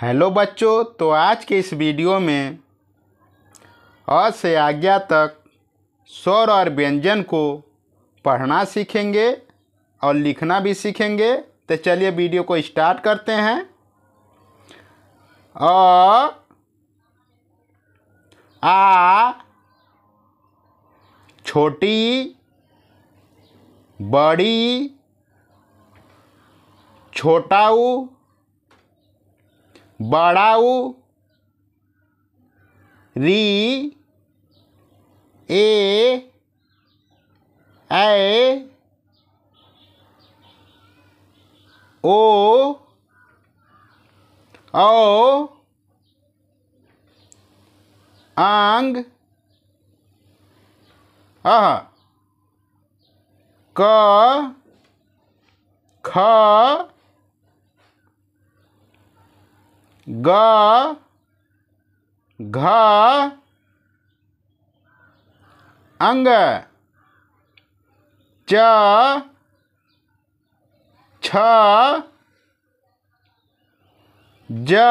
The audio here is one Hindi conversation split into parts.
हेलो बच्चों तो आज के इस वीडियो में अ से आज्ञा तक स्वर और व्यंजन को पढ़ना सीखेंगे और लिखना भी सीखेंगे तो चलिए वीडियो को स्टार्ट करते हैं अ आ छोटी बड़ी छोटाऊ बढ़ाऊ री ए ए ओ ओ आंग अह क ख ग घ अंग च छ ज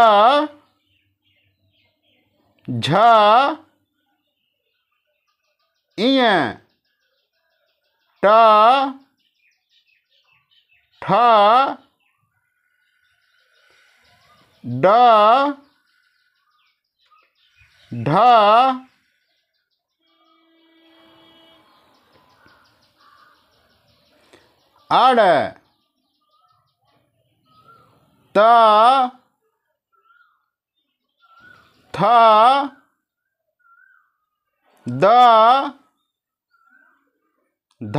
झ इय ट ठ ड ढ अड़ त थ द ध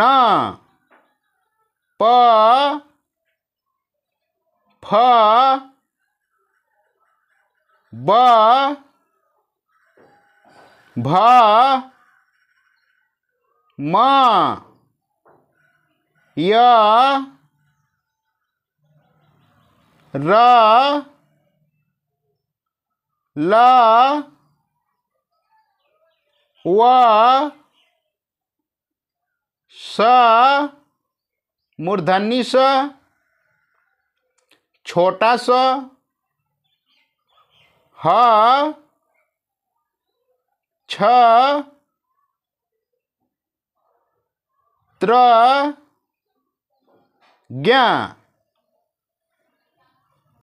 न प फ ब भ म य र ल व स मूर्धन्य स छोटा स ह छ त्र ज्ञा